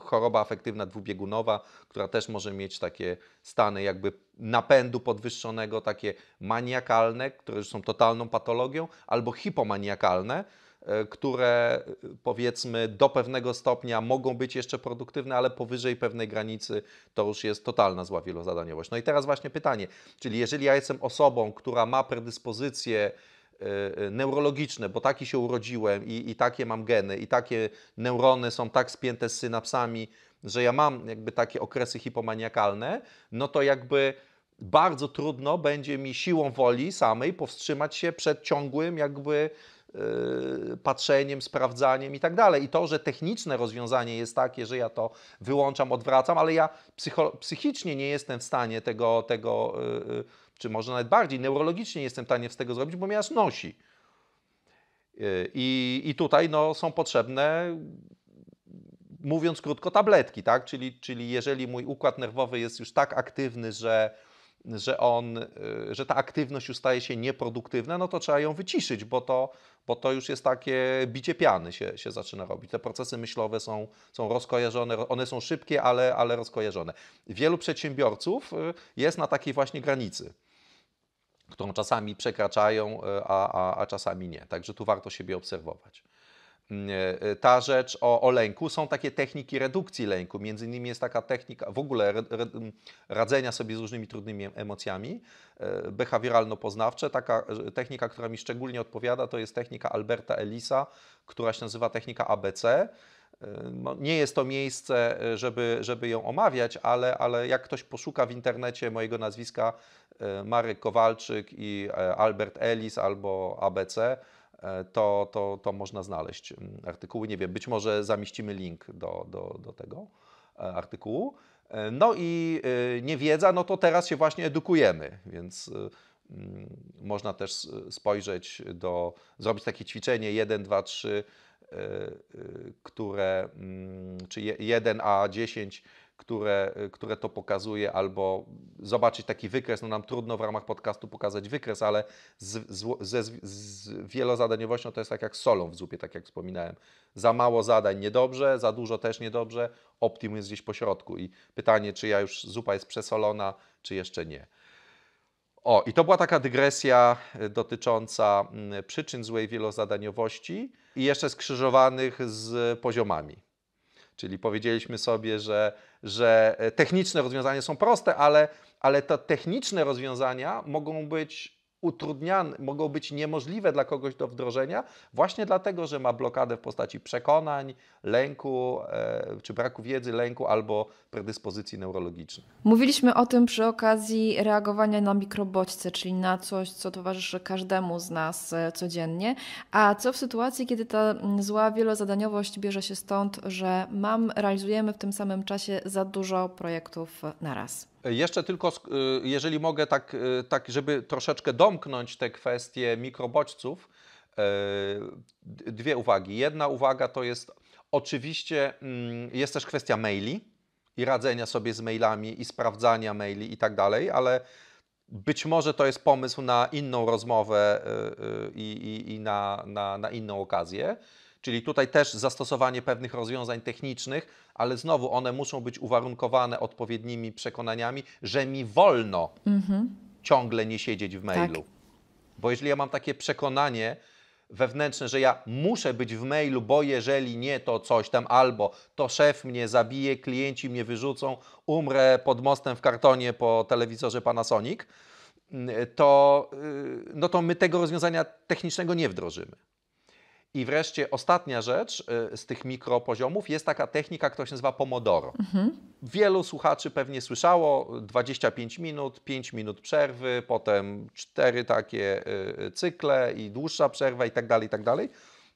choroba afektywna dwubiegunowa, która też może mieć takie stany jakby napędu podwyższonego, takie maniakalne, które już są totalną patologią, albo hipomaniakalne, E, które e, powiedzmy do pewnego stopnia mogą być jeszcze produktywne, ale powyżej pewnej granicy to już jest totalna zła wielozadaniowość. No i teraz właśnie pytanie, czyli jeżeli ja jestem osobą, która ma predyspozycje e, neurologiczne, bo taki się urodziłem i, i takie mam geny, i takie neurony są tak spięte z synapsami, że ja mam jakby takie okresy hipomaniakalne, no to jakby bardzo trudno będzie mi siłą woli samej powstrzymać się przed ciągłym jakby Yy, patrzeniem, sprawdzaniem i tak dalej. I to, że techniczne rozwiązanie jest takie, że ja to wyłączam, odwracam, ale ja psychicznie nie jestem w stanie tego, tego yy, yy, czy może nawet bardziej neurologicznie nie jestem w stanie z tego zrobić, bo mnie aż nosi. I, i tutaj no, są potrzebne mówiąc krótko, tabletki, tak? Czyli, czyli jeżeli mój układ nerwowy jest już tak aktywny, że, że, on, że ta aktywność już staje się nieproduktywna, no to trzeba ją wyciszyć, bo to bo to już jest takie bicie piany się, się zaczyna robić. Te procesy myślowe są, są rozkojarzone, one są szybkie, ale, ale rozkojarzone. Wielu przedsiębiorców y, jest na takiej właśnie granicy którą czasami przekraczają, y, a, a, a czasami nie. Także tu warto siebie obserwować. E, e, ta rzecz o, o lęku. Są takie techniki redukcji lęku. Między innymi jest taka technika w ogóle radzenia sobie z różnymi trudnymi emocjami, e, behawioralno-poznawcze. Taka technika, która mi szczególnie odpowiada, to jest technika Alberta Ellisa, która się nazywa technika ABC. No, nie jest to miejsce, żeby, żeby ją omawiać, ale, ale jak ktoś poszuka w internecie mojego nazwiska Marek Kowalczyk i Albert Ellis albo ABC, to, to, to można znaleźć mm, artykuły. Nie wiem, być może zamieścimy link do, do, do tego e, artykułu. E, no i e, niewiedza, no to teraz się właśnie edukujemy, więc mm, można też spojrzeć do, zrobić takie ćwiczenie 1, 2, 3, które, mm, czy 1 a 10, które, które to pokazuje, albo zobaczyć taki wykres. No nam trudno w ramach podcastu pokazać wykres, ale z, z, z, z wielozadaniowością to jest tak jak z solą w zupie, tak jak wspominałem. Za mało zadań niedobrze, za dużo też niedobrze, optimum jest gdzieś po środku. I pytanie, czy ja już zupa jest przesolona, czy jeszcze nie. O, i to była taka dygresja e, dotycząca mm, przyczyn złej wielozadaniowości i jeszcze skrzyżowanych z poziomami. Czyli powiedzieliśmy sobie, że że e, techniczne rozwiązania są proste, ale, ale te techniczne rozwiązania mogą być utrudniane, mogą być niemożliwe dla kogoś do wdrożenia, właśnie dlatego, że ma blokadę w postaci przekonań, lęku, e, czy braku wiedzy, lęku albo predyspozycji neurologicznych. Mówiliśmy o tym przy okazji reagowania na mikrobodźce, czyli na coś, co towarzyszy każdemu z nas e, codziennie. A co w sytuacji, kiedy ta mm, zła wielozadaniowość bierze się stąd, że mam, realizujemy w tym samym czasie za dużo projektów na raz. Jeszcze tylko, y, jeżeli mogę tak, y, tak żeby troszeczkę domknąć te kwestie mikrobodźców, y, dwie uwagi. Jedna uwaga to jest oczywiście, mm, jest też kwestia maili i radzenia sobie z mailami i sprawdzania maili i tak dalej, ale być może to jest pomysł na inną rozmowę i, i, i na, na, na inną okazję. Czyli tutaj też zastosowanie pewnych rozwiązań technicznych, ale znowu one muszą być uwarunkowane odpowiednimi przekonaniami, że mi wolno mhm. ciągle nie siedzieć w mailu. Tak. Bo jeżeli ja mam takie przekonanie, wewnętrzne, że ja muszę być w mailu, bo jeżeli nie, to coś tam, albo to szef mnie zabije, klienci mnie wyrzucą, umrę pod mostem w kartonie po telewizorze Panasonic, to, y, no to my tego rozwiązania technicznego nie wdrożymy. I wreszcie ostatnia rzecz y, z tych mikropoziomów jest taka technika, która się nazywa Pomodoro. Mhm. Wielu słuchaczy pewnie słyszało 25 minut, 5 minut przerwy, potem 4 takie y, cykle i dłuższa przerwa i tak dalej, i tak dalej.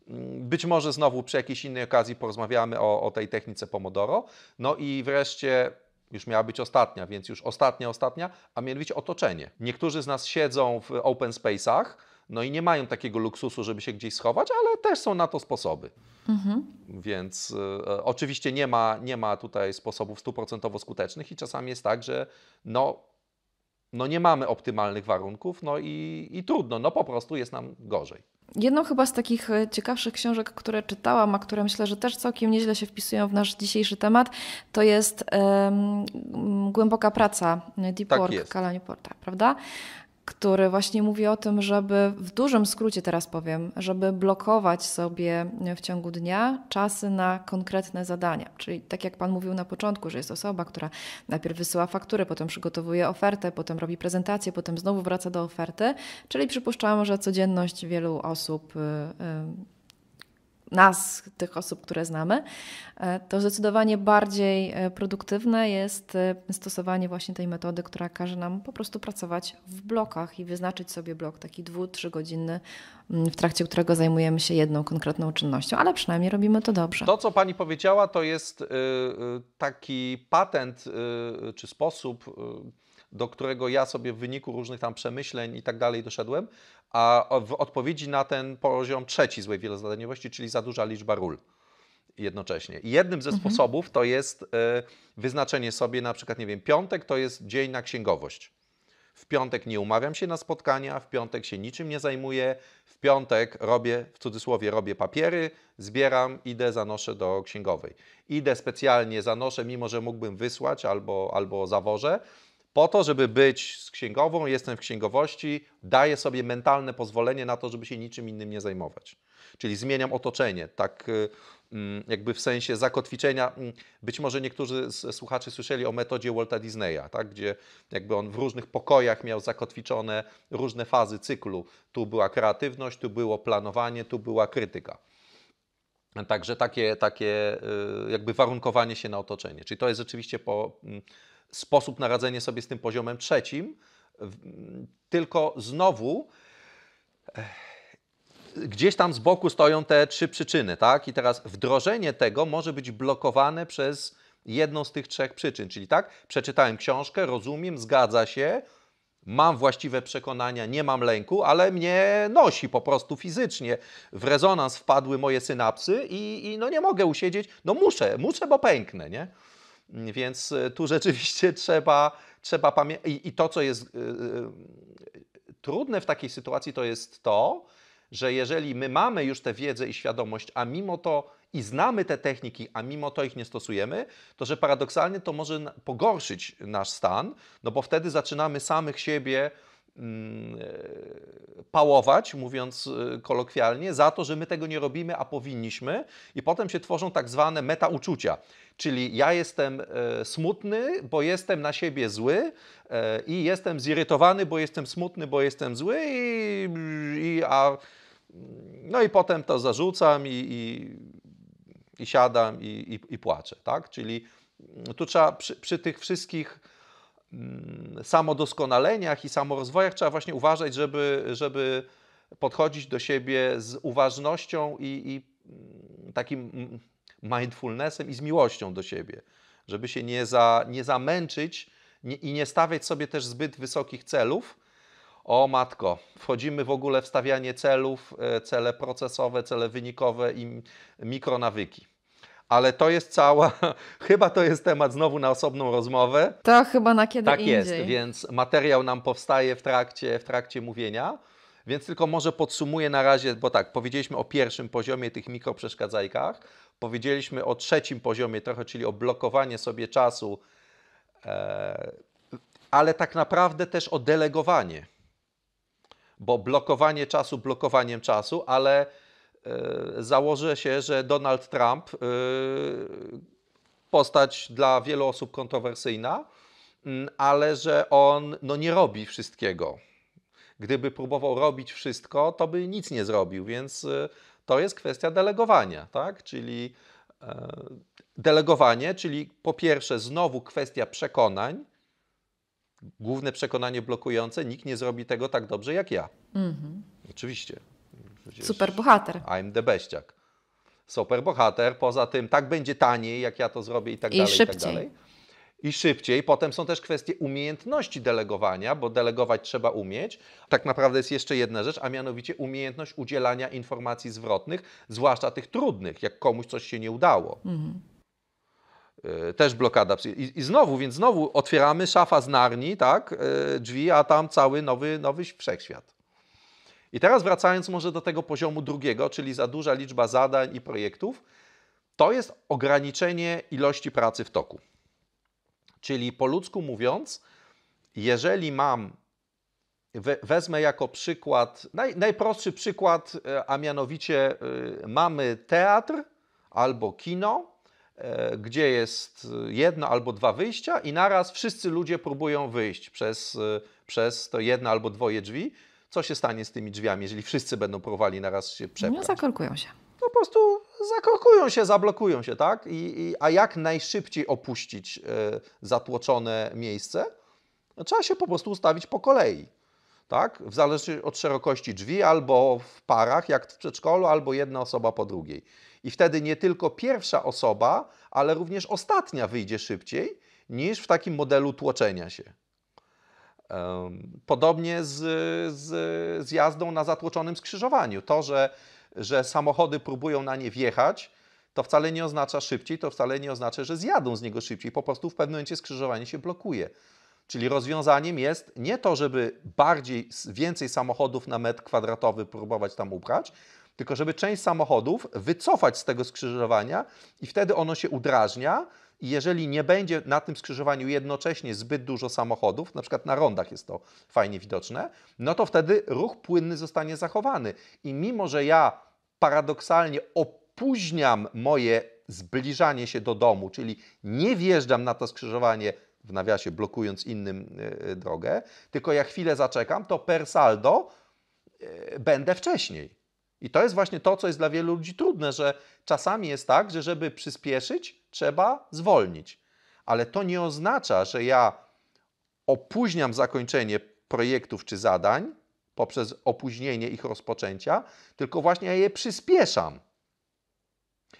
Mm, być może znowu przy jakiejś innej okazji porozmawiamy o, o tej technice Pomodoro. No i wreszcie już miała być ostatnia, więc już ostatnia, ostatnia, a mianowicie otoczenie. Niektórzy z nas siedzą w open space'ach, no i nie mają takiego luksusu, żeby się gdzieś schować, ale też są na to sposoby. Mhm. Więc e, oczywiście nie ma, nie ma tutaj sposobów stuprocentowo skutecznych i czasami jest tak, że no, no nie mamy optymalnych warunków, no i, i trudno, no po prostu jest nam gorzej. Jedną chyba z takich e, ciekawszych książek, które czytałam, a które myślę, że też całkiem nieźle się wpisują w nasz dzisiejszy temat, to jest um, Głęboka Praca e, Deep tak Work Porta, prawda? który właśnie mówi o tym, żeby w dużym skrócie teraz powiem, żeby blokować sobie w ciągu dnia czasy na konkretne zadania. Czyli tak jak Pan mówił na początku, że jest osoba, która najpierw wysyła faktury, potem przygotowuje ofertę, potem robi prezentację, potem znowu wraca do oferty. Czyli przypuszczam, że codzienność wielu osób y, y, nas, tych osób, które znamy, e, to zdecydowanie bardziej e, produktywne jest e, stosowanie właśnie tej metody, która każe nam po prostu pracować w blokach i wyznaczyć sobie blok taki dwu, trzygodzinny, mm, w trakcie którego zajmujemy się jedną konkretną czynnością, ale przynajmniej robimy to dobrze. To, co Pani powiedziała, to jest y, y, taki patent y, czy sposób do którego ja sobie w wyniku różnych tam przemyśleń i tak dalej doszedłem, a w odpowiedzi na ten poziom trzeci złej wielozadaniowości, czyli za duża liczba ról jednocześnie. I jednym ze mhm. sposobów to jest e, wyznaczenie sobie na przykład, nie wiem, piątek to jest dzień na księgowość. W piątek nie umawiam się na spotkania, w piątek się niczym nie zajmuję, w piątek robię, w cudzysłowie, robię papiery, zbieram, idę, zanoszę do księgowej. Idę specjalnie, zanoszę, mimo że mógłbym wysłać albo, albo zawożę, po to, żeby być z księgową, jestem w księgowości, daję sobie mentalne pozwolenie na to, żeby się niczym innym nie zajmować. Czyli zmieniam otoczenie, tak y, mm, jakby w sensie zakotwiczenia. Mm, być może niektórzy z słuchaczy słyszeli o metodzie Walta Disneya, tak? gdzie jakby on w różnych pokojach miał zakotwiczone różne fazy cyklu. Tu była kreatywność, tu było planowanie, tu była krytyka. Także takie, takie y, jakby warunkowanie się na otoczenie. Czyli to jest rzeczywiście po, mm, sposób na radzenie sobie z tym poziomem trzecim, tylko znowu e, gdzieś tam z boku stoją te trzy przyczyny, tak? I teraz wdrożenie tego może być blokowane przez jedną z tych trzech przyczyn, czyli tak, przeczytałem książkę, rozumiem, zgadza się, mam właściwe przekonania, nie mam lęku, ale mnie nosi po prostu fizycznie. W rezonans wpadły moje synapsy i, i no nie mogę usiedzieć, no muszę, muszę, bo pęknę, nie? Więc e, tu rzeczywiście trzeba, trzeba pamiętać. I, I, to, co jest e, e, trudne w takiej sytuacji, to jest to, że jeżeli my mamy już tę wiedzę i świadomość, a mimo to i znamy te techniki, a mimo to ich nie stosujemy, to że paradoksalnie to może pogorszyć nasz stan, no bo wtedy zaczynamy samych siebie mm, pałować, mówiąc kolokwialnie, za to, że my tego nie robimy, a powinniśmy, i potem się tworzą tak zwane metauczucia, Czyli ja jestem e, smutny, bo jestem na siebie zły e, i jestem zirytowany, bo jestem smutny, bo jestem zły i, i a, no i potem to zarzucam i, i, i siadam i, i, płaczę, tak? Czyli mm, tu trzeba przy, przy tych wszystkich mm, samodoskonaleniach i samorozwojach trzeba właśnie uważać, żeby, żeby podchodzić do siebie z uważnością i, i mm, takim mindfulnessem i z miłością do siebie, żeby się nie, za, nie zamęczyć nie, i nie stawiać sobie też zbyt wysokich celów. O matko, wchodzimy w ogóle w stawianie celów, e, cele procesowe, cele wynikowe i mikronawyki. Ale to jest cała, chyba to jest temat znowu na osobną rozmowę. To chyba na kiedy tak indziej. Tak jest, więc materiał nam powstaje w trakcie, w trakcie mówienia. Więc tylko może podsumuję na razie, bo tak, powiedzieliśmy o pierwszym poziomie tych mikroprzeszkadzajkach, powiedzieliśmy o trzecim poziomie trochę, czyli o blokowanie sobie czasu, e, ale tak naprawdę też o delegowanie. Bo blokowanie czasu blokowaniem czasu, ale e, założę się, że Donald Trump, e, postać dla wielu osób kontrowersyjna, mm, ale że on no, nie robi wszystkiego Gdyby próbował robić wszystko, to by nic nie zrobił, więc y, to jest kwestia delegowania, tak? Czyli e, delegowanie, czyli po pierwsze znowu kwestia przekonań, główne przekonanie blokujące, nikt nie zrobi tego tak dobrze jak ja. Mhm. Oczywiście. Przecież Super bohater. I'm the beściak. Super bohater, poza tym tak będzie taniej, jak ja to zrobię i tak I dalej, szybciej. i tak dalej i szybciej. Potem są też kwestie umiejętności delegowania, bo delegować trzeba umieć. Tak naprawdę jest jeszcze jedna rzecz, a mianowicie umiejętność udzielania informacji zwrotnych, zwłaszcza tych trudnych, jak komuś coś się nie udało. Mhm. Też blokada. I, I, znowu, więc znowu otwieramy szafa z narni, tak, e, drzwi, a tam cały nowy, nowy wszechświat. I teraz wracając może do tego poziomu drugiego, czyli za duża liczba zadań i projektów, to jest ograniczenie ilości pracy w toku. Czyli po ludzku mówiąc, jeżeli mam, we, wezmę jako przykład, naj, najprostszy przykład, e, a mianowicie e, mamy teatr albo kino, e, gdzie jest jedno albo dwa wyjścia i naraz wszyscy ludzie próbują wyjść przez, przez to jedno albo dwoje drzwi. Co się stanie z tymi drzwiami, jeżeli wszyscy będą próbowali naraz się przebrać? No, zakorkują się no po prostu zakorkują się, zablokują się, tak? I, i a jak najszybciej opuścić y, zatłoczone miejsce? No, trzeba się po prostu ustawić po kolei. Tak? W zależności od szerokości drzwi, albo w parach, jak w przedszkolu, albo jedna osoba po drugiej. I wtedy nie tylko pierwsza osoba, ale również ostatnia wyjdzie szybciej niż w takim modelu tłoczenia się. Podobnie z, z, z jazdą na zatłoczonym skrzyżowaniu. To, że że samochody próbują na nie wjechać, to wcale nie oznacza szybciej, to wcale nie oznacza, że zjadą z niego szybciej. Po prostu w pewnym momencie skrzyżowanie się blokuje. Czyli rozwiązaniem jest nie to, żeby bardziej, więcej samochodów na metr kwadratowy próbować tam ubrać, tylko żeby część samochodów wycofać z tego skrzyżowania i wtedy ono się udrażnia, i jeżeli nie będzie na tym skrzyżowaniu jednocześnie zbyt dużo samochodów, na przykład na rondach jest to fajnie widoczne, no to wtedy ruch płynny zostanie zachowany. I mimo, że ja paradoksalnie opóźniam moje zbliżanie się do domu, czyli nie wjeżdżam na to skrzyżowanie w nawiasie blokując innym e, e, drogę, tylko ja chwilę zaczekam, to per saldo e, będę wcześniej. I to jest właśnie to, co jest dla wielu ludzi trudne, że czasami jest tak, że żeby przyspieszyć, trzeba zwolnić. Ale to nie oznacza, że ja opóźniam zakończenie projektów czy zadań poprzez opóźnienie ich rozpoczęcia, tylko właśnie ja je przyspieszam.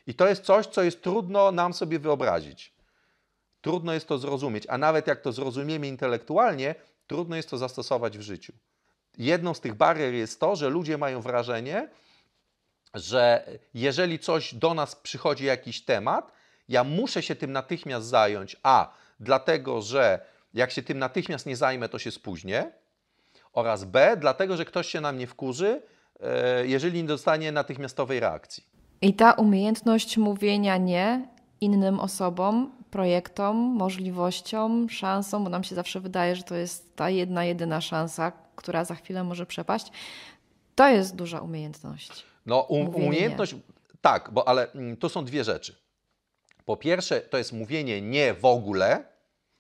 I to jest coś, co jest trudno nam sobie wyobrazić. Trudno jest to zrozumieć, a nawet jak to zrozumiemy intelektualnie, trudno jest to zastosować w życiu. Jedną z tych barier jest to, że ludzie mają wrażenie, że jeżeli coś do nas przychodzi jakiś temat, ja muszę się tym natychmiast zająć, a dlatego, że jak się tym natychmiast nie zajmę, to się spóźnię, oraz b, dlatego, że ktoś się na mnie wkurzy, e, jeżeli nie dostanie natychmiastowej reakcji. I ta umiejętność mówienia nie innym osobom, projektom, możliwościom, szansom, bo nam się zawsze wydaje, że to jest ta jedna, jedyna szansa, która za chwilę może przepaść, to jest duża umiejętność. No, um, umiejętność, nie. tak, bo ale mm, to są dwie rzeczy. Po pierwsze, to jest mówienie nie w ogóle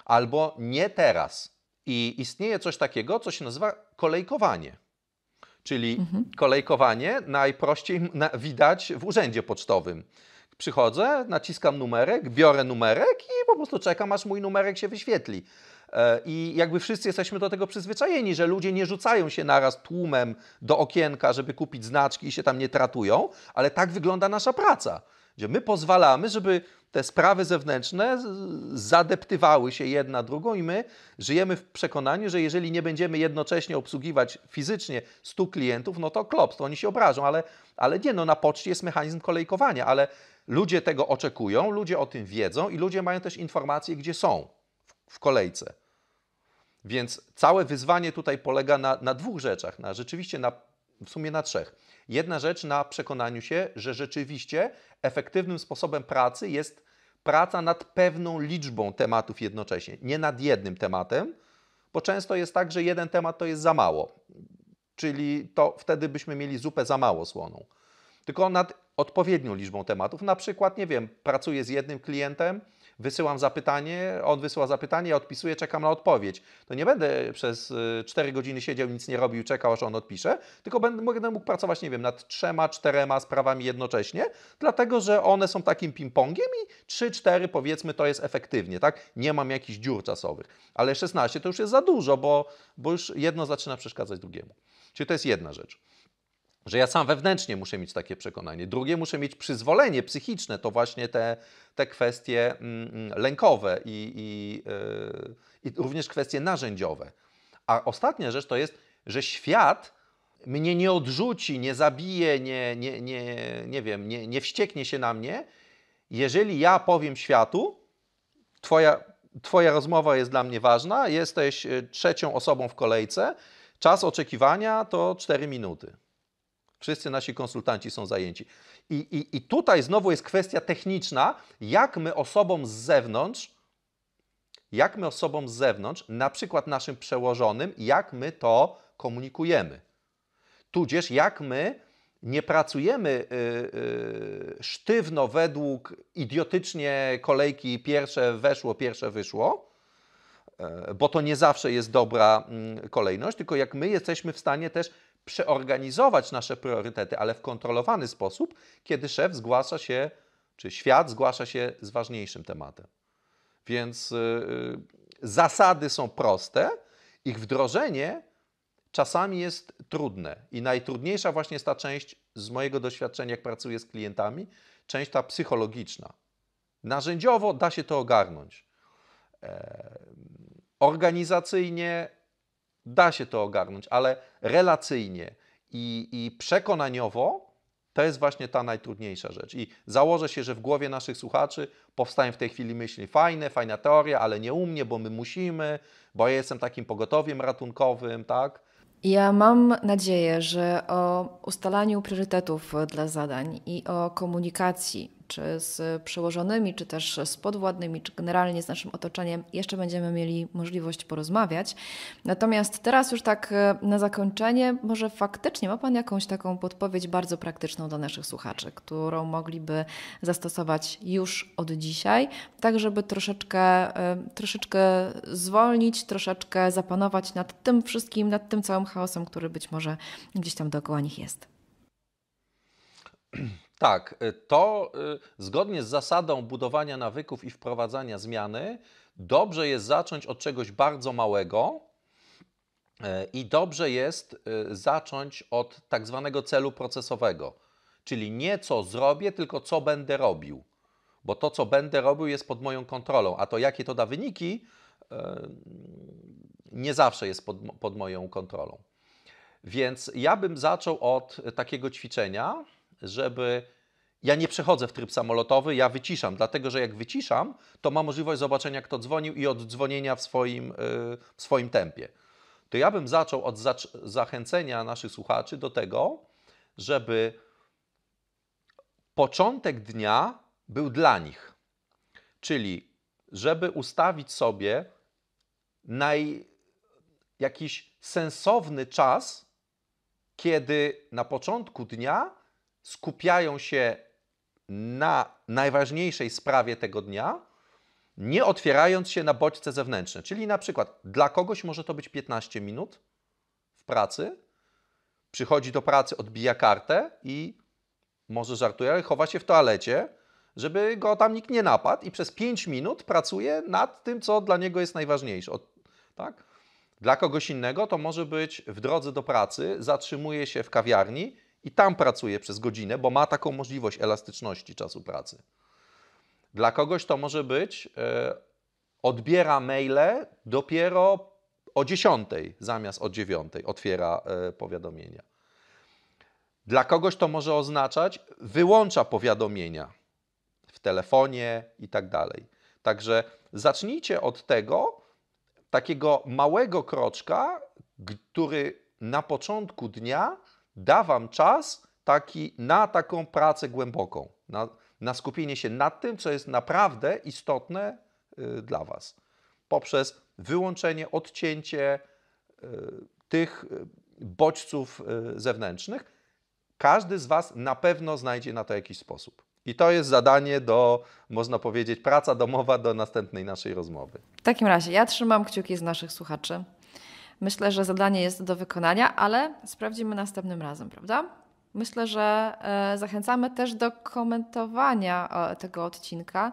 albo nie teraz. I istnieje coś takiego, co się nazywa kolejkowanie. Czyli mhm. kolejkowanie najprościej widać w urzędzie pocztowym. Przychodzę, naciskam numerek, biorę numerek i po prostu czekam, aż mój numerek się wyświetli. E, I jakby wszyscy jesteśmy do tego przyzwyczajeni, że ludzie nie rzucają się naraz tłumem do okienka, żeby kupić znaczki i się tam nie tratują, ale tak wygląda nasza praca gdzie my pozwalamy, żeby te sprawy zewnętrzne zadeptywały się jedna drugą i my żyjemy w przekonaniu, że jeżeli nie będziemy jednocześnie obsługiwać fizycznie stu klientów, no to klops, to oni się obrażą, ale, ale nie, no na poczcie jest mechanizm kolejkowania, ale ludzie tego oczekują, ludzie o tym wiedzą i ludzie mają też informacje, gdzie są w, w kolejce. Więc całe wyzwanie tutaj polega na, na dwóch rzeczach, na rzeczywiście na, w sumie na trzech Jedna rzecz na przekonaniu się, że rzeczywiście efektywnym sposobem pracy jest praca nad pewną liczbą tematów jednocześnie, nie nad jednym tematem, bo często jest tak, że jeden temat to jest za mało, czyli to wtedy byśmy mieli zupę za mało słoną. Tylko nad odpowiednią liczbą tematów. Na przykład, nie wiem, pracuję z jednym klientem, Wysyłam zapytanie, on wysyła zapytanie, ja odpisuję, czekam na odpowiedź. To nie będę przez 4 y, godziny siedział, nic nie robił, czekał, aż on odpisze, tylko będę, będę mógł pracować, nie wiem, nad trzema, czterema sprawami jednocześnie, dlatego że one są takim ping-pongiem i 3-4 powiedzmy to jest efektywnie, tak? Nie mam jakichś dziur czasowych, ale 16 to już jest za dużo, bo, bo już jedno zaczyna przeszkadzać drugiemu. Czyli to jest jedna rzecz że ja sam wewnętrznie muszę mieć takie przekonanie. Drugie, muszę mieć przyzwolenie psychiczne, to właśnie te, te kwestie mm, mm, lękowe i, i, y, i również kwestie narzędziowe. A ostatnia rzecz to jest, że świat mnie nie odrzuci, nie zabije, nie, nie, nie, nie wiem, nie, nie wścieknie się na mnie, jeżeli ja powiem światu, twoja, twoja rozmowa jest dla mnie ważna, jesteś y, trzecią osobą w kolejce, czas oczekiwania to 4 minuty. Wszyscy nasi konsultanci są zajęci. I, i, I tutaj znowu jest kwestia techniczna, jak my osobom z zewnątrz, jak my osobom z zewnątrz, na przykład naszym przełożonym, jak my to komunikujemy. Tudzież jak my nie pracujemy y, y, sztywno według idiotycznie kolejki pierwsze weszło, pierwsze wyszło, e, bo to nie zawsze jest dobra mm, kolejność, tylko jak my jesteśmy w stanie też przeorganizować nasze priorytety, ale w kontrolowany sposób, kiedy szef zgłasza się, czy świat zgłasza się z ważniejszym tematem. Więc yy, zasady są proste, ich wdrożenie czasami jest trudne i najtrudniejsza właśnie jest ta część z mojego doświadczenia, jak pracuję z klientami, część ta psychologiczna. Narzędziowo da się to ogarnąć. E, organizacyjnie Da się to ogarnąć, ale relacyjnie i, i przekonaniowo to jest właśnie ta najtrudniejsza rzecz. I założę się, że w głowie naszych słuchaczy powstają w tej chwili myśli fajne, fajna teoria, ale nie u mnie, bo my musimy, bo ja jestem takim pogotowiem ratunkowym, tak? Ja mam nadzieję, że o ustalaniu priorytetów dla zadań i o komunikacji czy z przełożonymi, czy też z podwładnymi, czy generalnie z naszym otoczeniem, jeszcze będziemy mieli możliwość porozmawiać. Natomiast teraz już tak e, na zakończenie, może faktycznie ma Pan jakąś taką podpowiedź bardzo praktyczną dla naszych słuchaczy, którą mogliby zastosować już od dzisiaj, tak żeby troszeczkę, e, troszeczkę zwolnić, troszeczkę zapanować nad tym wszystkim, nad tym całym chaosem, który być może gdzieś tam dookoła nich jest tak, y, to y, zgodnie z zasadą budowania nawyków i wprowadzania zmiany, dobrze jest zacząć od czegoś bardzo małego e, i dobrze jest y, zacząć od tak zwanego celu procesowego, czyli nie co zrobię, tylko co będę robił, bo to, co będę robił, jest pod moją kontrolą, a to, jakie to da wyniki, e, nie zawsze jest pod, pod moją kontrolą. Więc ja bym zaczął od takiego ćwiczenia, żeby ja nie przechodzę w tryb samolotowy, ja wyciszam, dlatego że jak wyciszam, to ma możliwość zobaczenia, kto dzwonił i oddzwonienia w swoim, yy, w swoim tempie. To ja bym zaczął od za zachęcenia naszych słuchaczy do tego, żeby początek dnia był dla nich. Czyli, żeby ustawić sobie naj, jakiś sensowny czas, kiedy na początku dnia skupiają się na najważniejszej sprawie tego dnia, nie otwierając się na bodźce zewnętrzne. Czyli na przykład dla kogoś może to być 15 minut w pracy, przychodzi do pracy, odbija kartę i może żartuje, ale chowa się w toalecie, żeby go tam nikt nie napadł i przez 5 minut pracuje nad tym, co dla niego jest najważniejsze. O, tak? Dla kogoś innego to może być w drodze do pracy, zatrzymuje się w kawiarni i tam pracuje przez godzinę, bo ma taką możliwość elastyczności czasu pracy. Dla kogoś to może być, e, odbiera maile dopiero o 10 zamiast o 9 otwiera e, powiadomienia. Dla kogoś to może oznaczać, wyłącza powiadomienia w telefonie i tak dalej. Także zacznijcie od tego, takiego małego kroczka, który na początku dnia da Wam czas taki, na taką pracę głęboką, na, na skupienie się nad tym, co jest naprawdę istotne y, dla Was. Poprzez wyłączenie, odcięcie y, tych y, bodźców y, zewnętrznych, każdy z Was na pewno znajdzie na to jakiś sposób. I to jest zadanie do, można powiedzieć, praca domowa do następnej naszej rozmowy. W takim razie ja trzymam kciuki z naszych słuchaczy. Myślę, że zadanie jest do wykonania, ale sprawdzimy następnym razem, prawda? Myślę, że e, zachęcamy też do komentowania e, tego odcinka.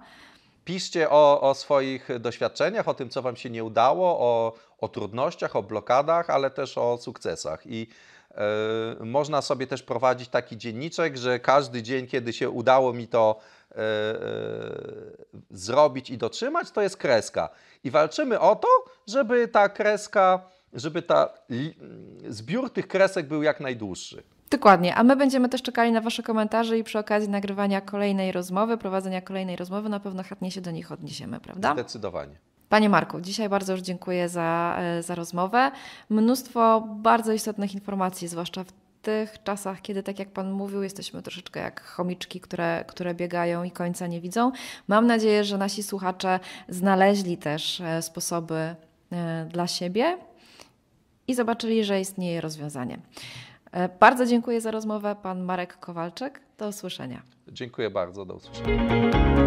Piszcie o, o swoich doświadczeniach, o tym, co Wam się nie udało, o, o trudnościach, o blokadach, ale też o sukcesach. I y, można sobie też prowadzić taki dzienniczek, że każdy dzień, kiedy się udało mi to y, y, zrobić i dotrzymać, to jest kreska. I walczymy o to, żeby ta kreska żeby ta, mm, zbiór tych kresek był jak najdłuższy. Dokładnie, a my będziemy też czekali na Wasze komentarze i przy okazji nagrywania kolejnej rozmowy, prowadzenia kolejnej rozmowy, na pewno chętnie się do nich odniesiemy, prawda? Zdecydowanie. Panie Marku, dzisiaj bardzo już dziękuję za, e, za rozmowę. Mnóstwo bardzo istotnych informacji, zwłaszcza w tych czasach, kiedy, tak jak Pan mówił, jesteśmy troszeczkę jak chomiczki, które, które biegają i końca nie widzą. Mam nadzieję, że nasi słuchacze znaleźli też e, sposoby e, dla siebie, i zobaczyli, że istnieje rozwiązanie. E, bardzo dziękuję za rozmowę, pan Marek Kowalczyk. Do usłyszenia. Dziękuję bardzo, do usłyszenia.